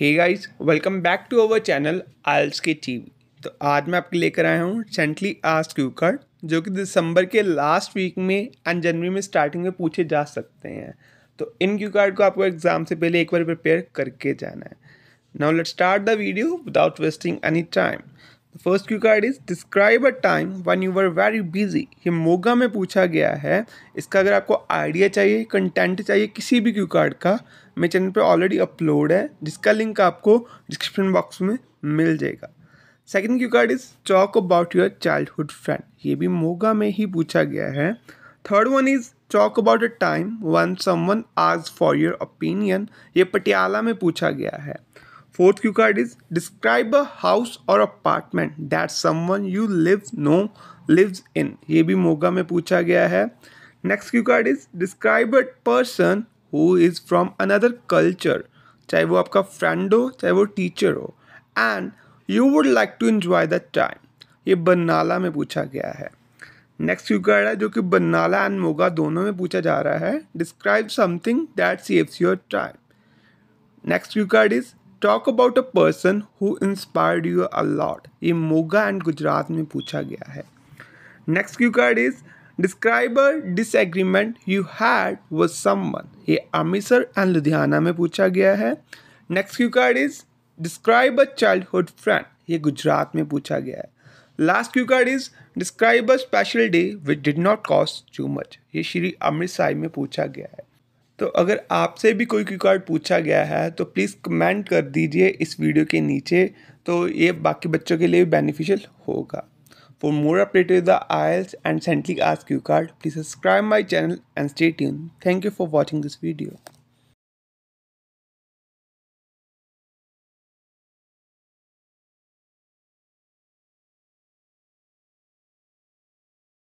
Hey guys welcome back to our channel IELTS के TV तो आज मैं आपके लेकर आया हूँ सेंटली आस्ट क्यू कार्ड जो कि दिसंबर के लास्ट वीक में एंड जनवरी में स्टार्टिंग में पूछे जा सकते हैं तो इन क्यू कार्ड को आपको एग्जाम से पहले एक बार प्रिपेयर करके जाना है now let start the video without wasting any time The first cue card is describe a time when you were very busy. ये मोगा में पूछा गया है इसका अगर आपको आइडिया चाहिए कंटेंट चाहिए किसी भी क्यू कार्ड का मेरे चैनल पे ऑलरेडी अपलोड है जिसका लिंक आपको डिस्क्रिप्शन बॉक्स में मिल जाएगा second cue card is talk about your childhood friend ये भी मोगा में ही पूछा गया है third one is talk about a time when someone आज फॉर योर ओपिनियन ये पटियाला में पूछा गया है fourth cue card is describe a house और apartment that someone you live no lives in ये भी मोगा में पूछा गया है next cue card is describe a person who is from another culture चाहे वो आपका फ्रेंड हो चाहे वो टीचर हो and you would like to enjoy the time ये बरनाला में पूछा गया है नेक्स्ट क्यू कार्ड है जो कि बरनाला एंड मोगा दोनों में पूछा जा रहा है describe something that saves your time next cue card is talk about a person who inspired you a lot ये मोगा एंड गुजरात में पूछा गया है next cue card is describe a disagreement you had with someone ये Amritsar and Ludhiana में पूछा गया है next cue card is describe a childhood friend ये गुजरात में पूछा गया है last cue card is describe a special day which did not cost too much ये श्री अमृतसर में पूछा गया है तो अगर आपसे भी कोई क्यू कार्ड पूछा गया है तो प्लीज़ कमेंट कर दीजिए इस वीडियो के नीचे तो ये बाकी बच्चों के लिए भी बेनिफिशियल होगा for more update with the IELTS and recently आज cue card please subscribe my channel and stay tune thank you for watching this video